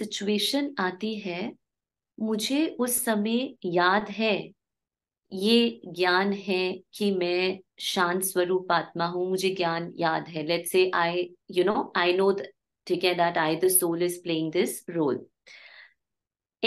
Situation आती है मुझे उस समय याद है ये ज्ञान है कि मैं शांत स्वरूप आत्मा हूं मुझे ज्ञान याद है लेट से I you know I know ठीक है that I the soul is playing this role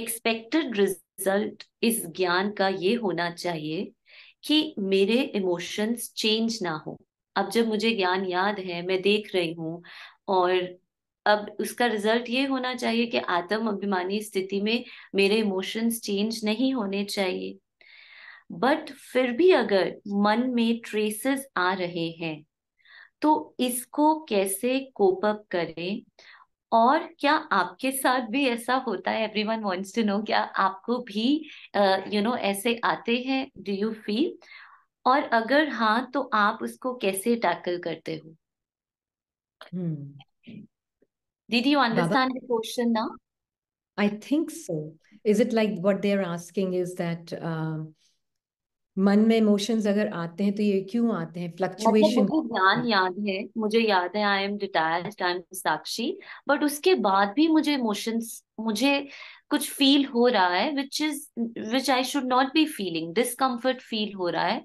expected result इस ज्ञान का ये होना चाहिए कि मेरे इमोशंस चेंज ना हो अब जब मुझे ज्ञान याद है मैं देख रही हूँ और अब उसका रिजल्ट ये होना चाहिए कि आत्म अभिमानी स्थिति में मेरे इमोशंस चेंज नहीं होने चाहिए बट फिर भी अगर मन में ट्रेसेस आ रहे हैं तो इसको कैसे कोप अप करें और क्या आपके साथ भी ऐसा होता है every one wants to know क्या आपको भी you uh, know you know, ऐसे आते हैं डू यू फील और अगर हाँ तो आप उसको कैसे टैकल करते हो hmm. Did you understand Baba? the question now? I think so. Is it like what they're asking is that uh, मन में इमोशंस अगर आते हैं तो ये क्यों आते हैं फ्लक्चुएशन मुझे ज्ञान याद है मुझे याद है I am detached I am साक्षी बट उसके बाद भी मुझे इमोशंस मुझे कुछ फील हो रहा है which is which I should not be feeling discomfort feel हो रहा है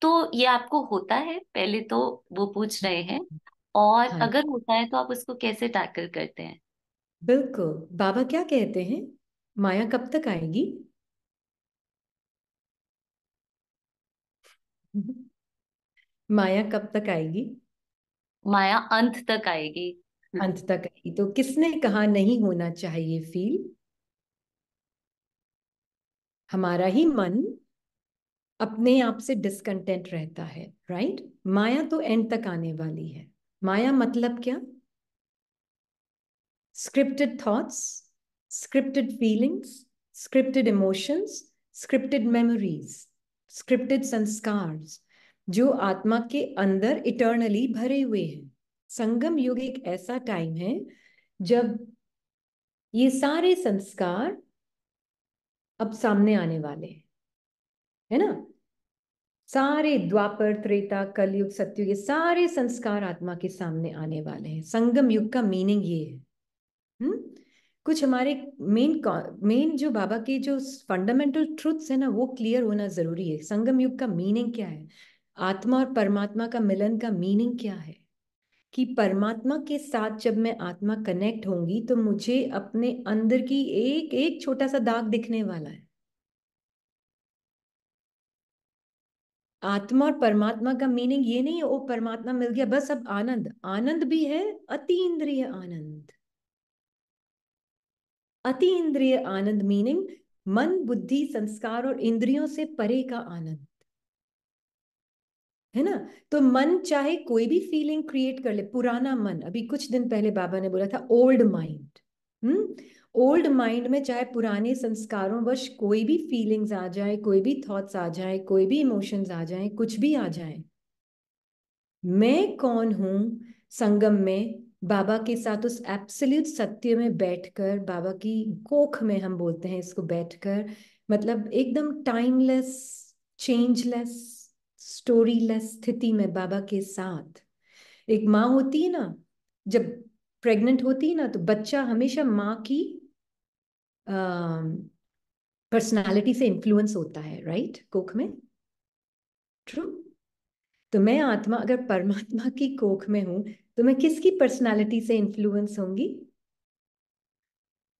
तो ये आपको होता है पहले तो वो पूछ रहे हैं और हाँ अगर होता है तो आप उसको कैसे टैकल करते हैं बिल्कुल बाबा क्या कहते हैं माया कब तक आएगी माया कब तक आएगी माया अंत तक आएगी अंत तक आएगी तो किसने कहा नहीं होना चाहिए फील हमारा ही मन अपने आप से डिसकंटेंट रहता है राइट माया तो एंड तक आने वाली है माया मतलब क्या scripted thoughts scripted feelings scripted emotions scripted memories scripted संस्कार जो आत्मा के अंदर इटर्नली भरे हुए हैं संगम युग एक ऐसा टाइम है जब ये सारे संस्कार अब सामने आने वाले हैं है ना सारे द्वापर त्रेता कलयुग सत्युग ये सारे संस्कार आत्मा के सामने आने वाले हैं संगम युग का मीनिंग ये है हुँ? हम्म? कुछ हमारे मेन मेन जो बाबा के जो फंडामेंटल ट्रुथ्स है ना वो क्लियर होना जरूरी है संगम युग का मीनिंग क्या है आत्मा और परमात्मा का मिलन का मीनिंग क्या है कि परमात्मा के साथ जब मैं आत्मा कनेक्ट होंगी तो मुझे अपने अंदर की एक एक छोटा सा दाग दिखने वाला है आत्मा और परमात्मा का मीनिंग ये नहीं है ओ परमात्मा मिल गया बस अब आनंद आनंद भी है अति इंद्रिय आनंद अति इंद्रिय आनंद मीनिंग मन बुद्धि संस्कार और इंद्रियों से परे का आनंद है ना तो मन चाहे कोई भी फीलिंग क्रिएट कर ले पुराना मन अभी कुछ दिन पहले बाबा ने बोला था old mind hmm old mind में चाहे पुराने संस्कारों वश कोई भी फीलिंग्स आ जाए कोई भी थॉट्स आ जाए कोई भी इमोशंस आ जाए कुछ भी आ जाए मैं कौन हूं संगम में बाबा के साथ उस एप्सल्यूट सत्य में बैठकर बाबा की कोख में हम बोलते हैं इसको बैठकर मतलब एकदम टाइमलेस चेंजलेस स्टोरीलेस स्थिति में बाबा के साथ एक माँ होती है ना जब प्रेग्नेंट होती है ना तो बच्चा हमेशा माँ की पर्सनालिटी um, से इन्फ्लुएंस होता है राइट कोख में ट्रू तो मैं आत्मा अगर परमात्मा की कोख में हूं तो मैं किसकी पर्सनालिटी से इन्फ्लुएंस होंगी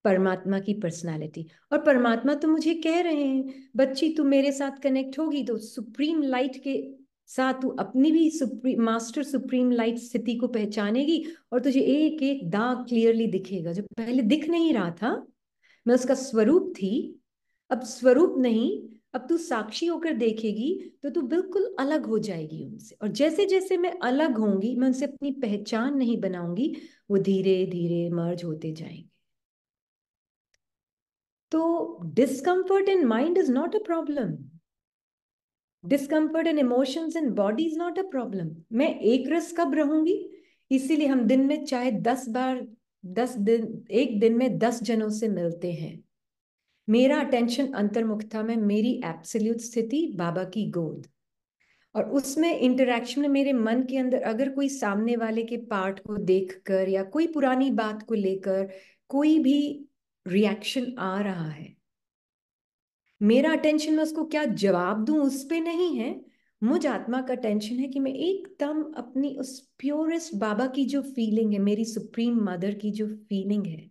परमात्मा की पर्सनालिटी और परमात्मा तो मुझे कह रहे हैं बच्ची तू मेरे साथ कनेक्ट होगी तो सुप्रीम लाइट के साथ तू अपनी भी सुप्रीम मास्टर सुप्रीम लाइट स्थिति को पहचानेगी और तुझे एक एक दाग क्लियरली दिखेगा जो पहले दिख नहीं रहा था मैं उसका स्वरूप थी अब स्वरूप नहीं अब तू साक्षी होकर देखेगी तो तू बिल्कुल अलग हो जाएगी उनसे और जैसे जैसे मैं अलग होंगी मैं उनसे अपनी पहचान नहीं बनाऊंगी वो धीरे धीरे मर्ज होते जाएंगे तो discomfort in mind is not a problem discomfort in emotions in body is not a problem मैं एक रस कब रहूंगी इसीलिए हम दिन में चाहे दस बार दस दिन एक दिन में दस जनों से मिलते हैं मेरा अटेंशन अंतर्मुखता में मेरी एप्सल्यूट स्थिति बाबा की गोद और उसमें इंटरेक्शन में मेरे मन के अंदर अगर कोई सामने वाले के पार्ट को देखकर या कोई पुरानी बात को लेकर कोई भी रिएक्शन आ रहा है मेरा अटेंशन में उसको क्या जवाब दूं उस पर नहीं है मुझ आत्मा का टेंशन है कि मैं एकदम अपनी उस प्योरेस्ट बाबा की जो फीलिंग है मेरी सुप्रीम मदर की जो फीलिंग है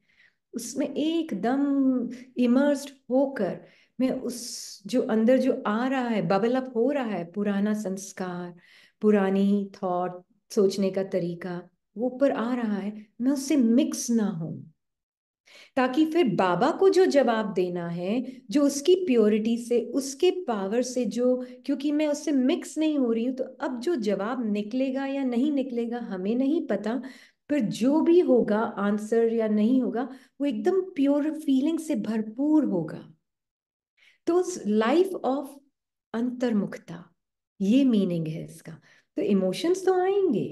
उसमें एकदम इमर्स्ड होकर मैं उस जो अंदर जो आ रहा है बबल अप हो रहा है पुराना संस्कार पुरानी थॉट सोचने का तरीका वो ऊपर आ रहा है मैं उससे मिक्स ना हूँ ताकि फिर बाबा को जो जवाब देना है जो उसकी प्योरिटी से उसके पावर से जो क्योंकि मैं उससे मिक्स नहीं हो रही हूँ तो अब जो जवाब निकलेगा या नहीं निकलेगा हमें नहीं पता पर जो भी होगा आंसर या नहीं होगा वो एकदम प्योर फीलिंग से भरपूर होगा तो उस लाइफ ऑफ अंतर्मुखता ये मीनिंग है इसका तो इमोशंस तो आएंगे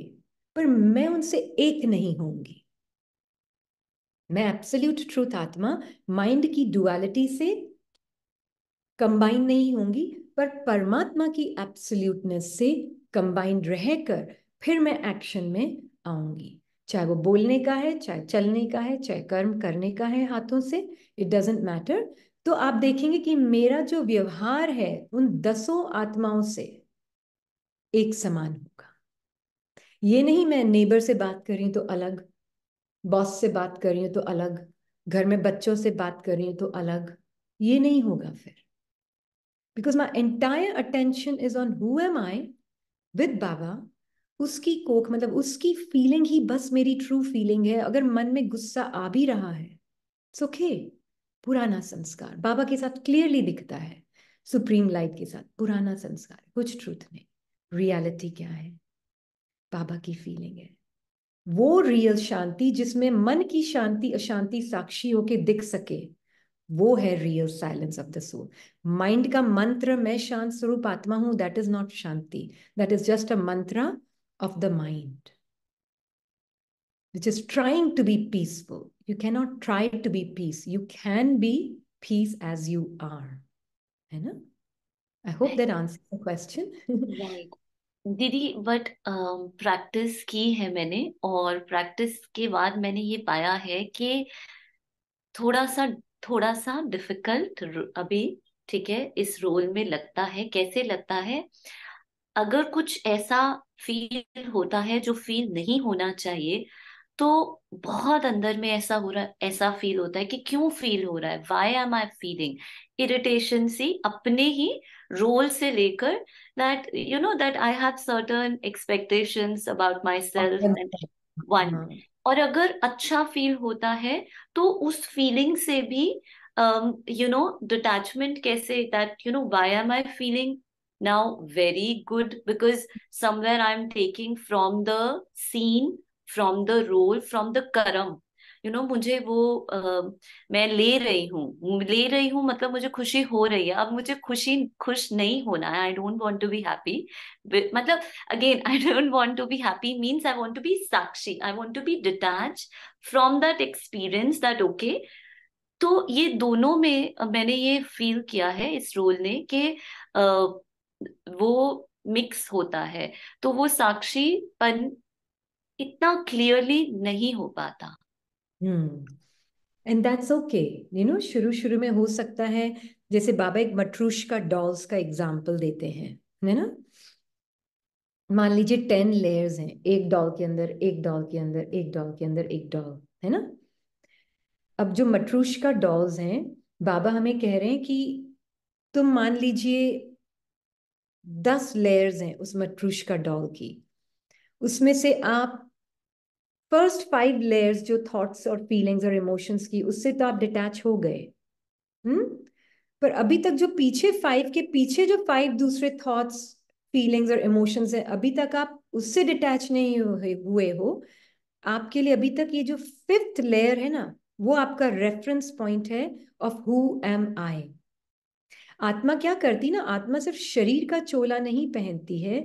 पर मैं उनसे एक नहीं होंगी मैं एब्सोल्यूट ट्रूथ आत्मा माइंड की डुअलिटी से कंबाइन नहीं होंगी पर परमात्मा की एब्सोल्यूटनेस से कंबाइंड रहकर फिर मैं एक्शन में आऊंगी चाहे वो बोलने का है चाहे चलने का है चाहे कर्म करने का है हाथों से इट डजेंट मैटर तो आप देखेंगे कि मेरा जो व्यवहार है उन दसों आत्माओं से एक समान होगा ये नहीं मैं नेबर से बात कर रही तो अलग बॉस से बात कर रही हूँ तो अलग घर में बच्चों से बात कर रही हूँ तो अलग ये नहीं होगा फिर because my entire attention is on who am I with Baba उसकी कोख मतलब उसकी फीलिंग ही बस मेरी ट्रू फीलिंग है अगर मन में गुस्सा आ भी रहा है सुखे ओके पुराना संस्कार बाबा के साथ क्लियरली दिखता है सुप्रीम लाइट के साथ पुराना संस्कार कुछ ट्रूथ नहीं रियलिटी क्या है बाबा की फीलिंग है वो रियल शांति जिसमें मन की शांति अशांति साक्षी होके दिख सके वो है real silence of the soul mind का मंत्र मैं शांत स्वरूप आत्मा हूं that is not shanti that is just a mantra of the mind which is trying to be peaceful you can not try to be peace you can be peace as you are है ना I hope that answer the question right didi but practice की है मैंने और practice के बाद मैंने ये पाया है कि थोड़ा सा थोड़ा सा डिफिकल्ट अभी ठीक है इस रोल में लगता है कैसे लगता है अगर कुछ ऐसा फील होता है जो फील नहीं होना चाहिए तो बहुत अंदर में ऐसा हो रहा ऐसा फील होता है कि क्यों फील हो रहा है why am I feeling irritation सी अपने ही रोल से लेकर that you know that I have certain expectations about myself one और अगर अच्छा फील होता है तो उस फीलिंग से भी यू नो डिटैचमेंट कैसे that you know why am I feeling now very good because somewhere I am taking from the scene from the role from the करम यू नो मुझे वो uh, मैं ले रही हूँ ले रही हूँ मतलब मुझे खुशी हो रही है अब मुझे खुशी खुश नहीं होना है I don't want to be happy मतलब again I don't want to be happy means I want to be साक्षी I want to be detach from that experience that okay तो ये दोनों में मैंने ये फील किया है इस रोल ने कि वो मिक्स होता है तो वो साक्षीपन इतना क्लियरली नहीं हो पाता and that's okay you know शुरू शुरू में हो सकता है जैसे बाबा एक मटरूश का डॉल्स का एग्जाम्पल देते हैं है ना मान लीजिए टेन लेयर्स हैं एक डॉल के अंदर एक डॉल के अंदर एक डॉल के अंदर एक डॉल है ना अब जो मटरूश का डॉल्स हैं बाबा हमें कह रहे हैं कि तुम मान लीजिए दस लेयर्स हैं उस मटरूश का डॉल की उसमें से आप फर्स्ट फाइव लेयर्स जो थॉट्स और फीलिंग्स और इमोशंस की उससे तो आप डिटैच हो गए हम्म पर अभी तक जो पीछे फाइव के पीछे जो फाइव दूसरे थॉट्स फीलिंग्स और इमोशंस हैं अभी तक आप उससे डिटैच नहीं हुए हो आपके लिए अभी तक ये जो फिफ्थ लेयर है ना वो आपका रेफरेंस पॉइंट है ऑफ हु एम आई आत्मा क्या करती ना आत्मा सिर्फ शरीर का चोला नहीं पहनती है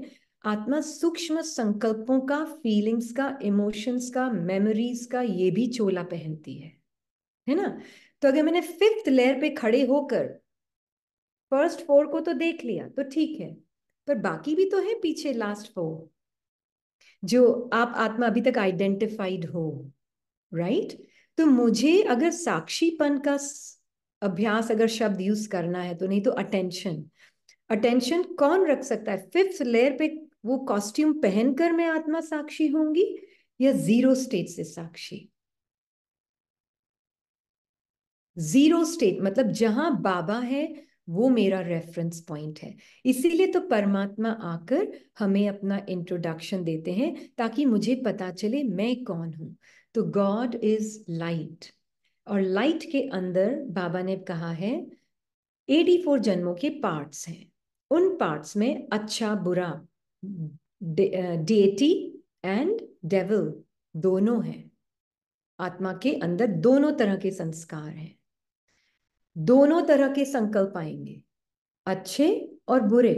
आत्मा सूक्ष्म संकल्पों का फीलिंग्स का इमोशंस का मेमोरीज का ये भी चोला पहनती है है ना तो अगर मैंने फिफ्थ लेयर पे खड़े होकर फर्स्ट फोर को तो देख लिया तो ठीक है पर बाकी भी तो है पीछे लास्ट फोर जो आप आत्मा अभी तक आइडेंटिफाइड हो राइट right? तो मुझे अगर साक्षीपन का अभ्यास अगर शब्द यूज करना है तो नहीं तो अटेंशन अटेंशन कौन रख सकता है फिफ्थ लेयर पे वो कॉस्ट्यूम पहनकर मैं आत्मा साक्षी होंगी या जीरो स्टेट से साक्षी जीरो स्टेट मतलब जहां बाबा है वो मेरा रेफरेंस पॉइंट है इसीलिए तो परमात्मा आकर हमें अपना इंट्रोडक्शन देते हैं ताकि मुझे पता चले मैं कौन हूं तो गॉड इज लाइट और लाइट के अंदर बाबा ने कहा है एटी फोर जन्मों के पार्ट्स हैं उन पार्ट्स में अच्छा बुरा डेटी एंड डेविल दोनों हैं आत्मा के अंदर दोनों तरह के संस्कार हैं दोनों तरह के संकल्प आएंगे अच्छे और बुरे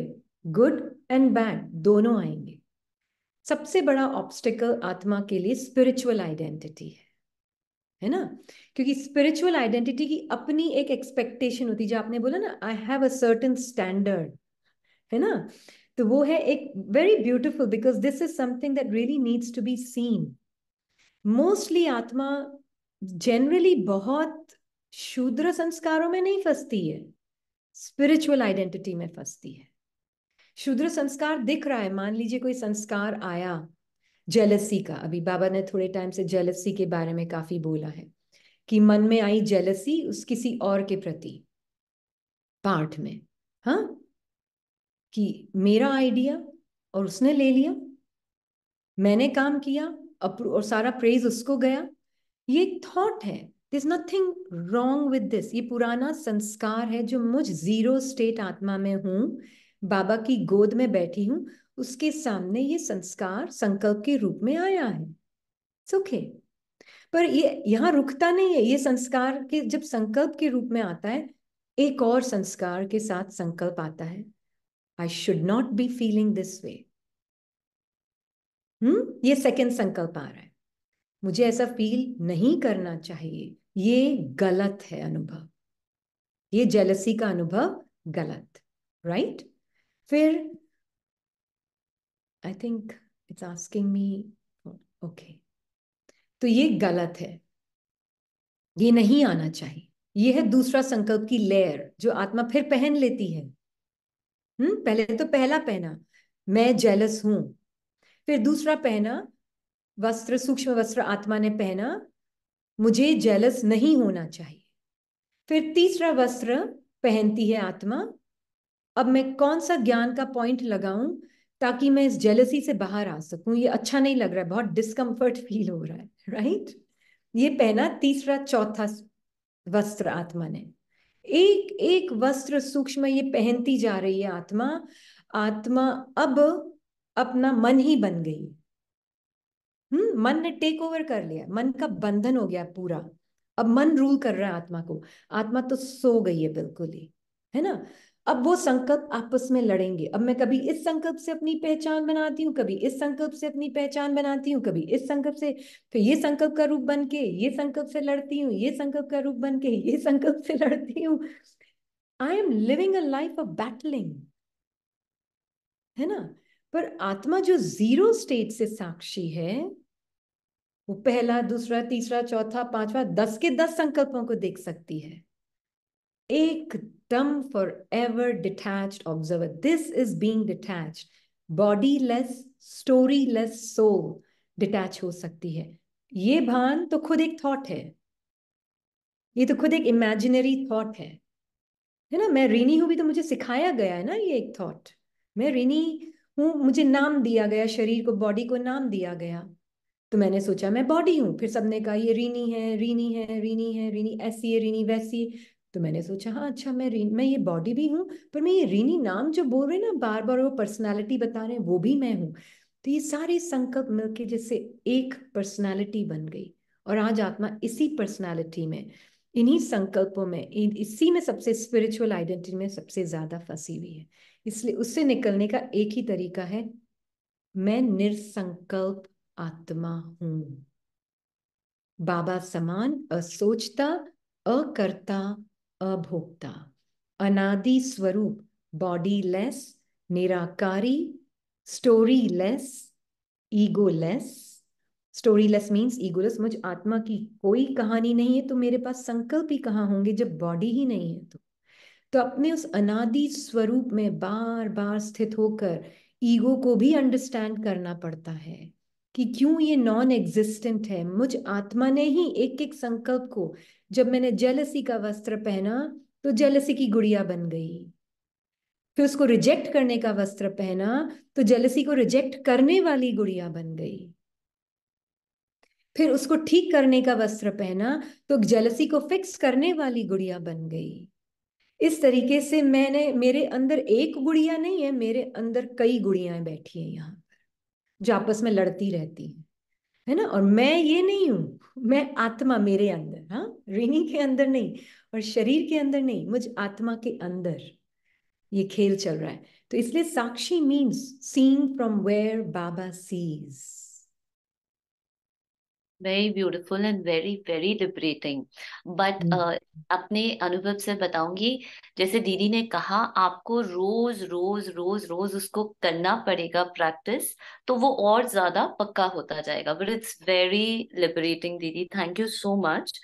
गुड एंड बैड दोनों आएंगे सबसे बड़ा ऑब्स्टिकल आत्मा के लिए स्पिरिचुअल आइडेंटिटी है है ना क्योंकि स्पिरिचुअल आइडेंटिटी की अपनी एक एक्सपेक्टेशन होती है जो आपने बोला ना I have a certain standard है ना तो वो है एक very beautiful because this is something that really needs to be seen mostly आत्मा जनरली बहुत शूद्र संस्कारों में नहीं फंसती है स्पिरिचुअल आइडेंटिटी में फंसती है शूद्र संस्कार दिख रहा है मान लीजिए कोई संस्कार आया जेलसी का अभी बाबा ने थोड़े टाइम से जेलसी के बारे में काफी बोला है कि मन में आई जेलसी उस किसी और के प्रति पाठ में हाँ कि मेरा आइडिया और उसने ले लिया मैंने काम किया और सारा प्रेज उसको गया ये एक थॉट है this nothing wrong with this ये पुराना संस्कार है जो मुझ जीरो स्टेट आत्मा में हूँ बाबा की गोद में बैठी हूँ उसके सामने ये संस्कार संकल्प के रूप में आया है सुखे पर ये यहाँ रुकता नहीं है ये संस्कार के जब संकल्प के रूप में आता है एक और संस्कार के साथ संकल्प आता है I should not be feeling this way hmm ये सेकेंड संकल्प आ रहा है मुझे ऐसा फील नहीं करना चाहिए ये गलत है अनुभव ये जेलसी का अनुभव गलत राइट फिर I think it's asking me okay तो ये गलत है ये नहीं आना चाहिए ये है दूसरा संकल्प की लेयर जो आत्मा फिर पहन लेती है हम्म पहले तो पहला पहना मैं जेलस हूं फिर दूसरा पहना वस्त्र सूक्ष्म वस्त्र आत्मा ने पहना मुझे जेलस नहीं होना चाहिए फिर तीसरा वस्त्र पहनती है आत्मा अब मैं कौन सा ज्ञान का पॉइंट लगाऊं ताकि मैं इस जेलसी से बाहर आ सकूं ये अच्छा नहीं लग रहा है बहुत डिस्कम्फर्ट फील हो रहा है राइट ये पहना तीसरा चौथा वस्त्र आत्मा ने एक एक वस्त्र सूक्ष्म ये पहनती जा रही है आत्मा आत्मा अब अपना मन ही बन गई हम्म मन ने टेक ओवर कर लिया मन का बंधन हो गया पूरा अब मन रूल कर रहा है आत्मा को आत्मा तो सो गई है बिल्कुल ही है ना अब वो संकल्प आपस में लड़ेंगे अब मैं कभी इस संकल्प से अपनी पहचान बनाती हूँ कभी इस संकल्प से अपनी पहचान बनाती हूँ कभी इस संकल्प से फिर तो ये संकल्प का रूप बन के ये संकल्प से लड़ती हूँ ये संकल्प का रूप बन के ये संकल्प से लड़ती हूँ I am living a life of battling है ना पर आत्मा जो जीरो स्टेट से साक्षी है वो पहला दूसरा तीसरा चौथा पांचवा दस के दस संकल्पों को देख सकती है एक term forever detached observer. This is being detached. Bodiless storyless soul detach हो सकती है ये भान तो खुद एक थॉट है ये तो खुद एक इमेजिनरी थॉट है है ना मैं रीनी हूं भी तो मुझे सिखाया गया है ना ये एक थॉट मैं रीनी हूँ मुझे नाम दिया गया शरीर को बॉडी को नाम दिया गया तो मैंने सोचा मैं बॉडी हूँ फिर सबने कहा ये रीनी है रीनी है रीनी है रीनी ऐसी है रीनी वैसी तो मैंने सोचा हाँ अच्छा मैं रीन मैं ये बॉडी भी हूँ पर मैं ये रीनी नाम जो बोल रहे ना बार बार वो पर्सनैलिटी बता रहे हैं वो भी मैं हूँ तो ये सारे संकल्प मिलके जैसे एक पर्सनैलिटी बन गई और आज आत्मा इसी पर्सनैलिटी में इन्हीं संकल्पों में इसी में सबसे स्पिरिचुअल आइडेंटिटी में सबसे ज्यादा फंसी हुई है इसलिए उससे निकलने का एक ही तरीका है मैं निरसंकल्प आत्मा हूं बाबा समान असोचता अकर्ता अभोक्ता अनादि स्वरूप लेस निराकारी less egoless less means egoless मुझ आत्मा की कोई कहानी नहीं है तो मेरे पास संकल्प ही कहाँ होंगे जब बॉडी ही नहीं है तो तो अपने उस अनादि स्वरूप में बार बार स्थित होकर ईगो को भी अंडरस्टैंड करना पड़ता है कि क्यों ये नॉन एग्जिस्टेंट है मुझ आत्मा ने ही एक एक संकल्प को जब मैंने जेलसी का वस्त्र पहना तो जेलसी की गुड़िया बन गई फिर उसको रिजेक्ट करने का वस्त्र पहना तो जेलसी को रिजेक्ट करने वाली गुड़िया बन गई फिर उसको ठीक करने का वस्त्र पहना तो जेलसी को फिक्स करने वाली गुड़िया बन गई इस तरीके से मैंने मेरे अंदर एक गुड़िया नहीं है मेरे अंदर कई गुड़ियां बैठी हैं यहाँ जो आपस में लड़ती रहती है है ना और मैं ये नहीं हूं मैं आत्मा मेरे अंदर हाँ रिनी के अंदर नहीं और शरीर के अंदर नहीं मुझ आत्मा के अंदर ये खेल चल रहा है तो इसलिए साक्षी means seen from where Baba sees very beautiful and very very liberating but अपने अनुभव से बताऊंगी जैसे दीदी ने कहा आपको रोज रोज रोज रोज उसको करना पड़ेगा प्रैक्टिस तो वो और ज्यादा पक्का होता जाएगा but it's very liberating didi thank you so much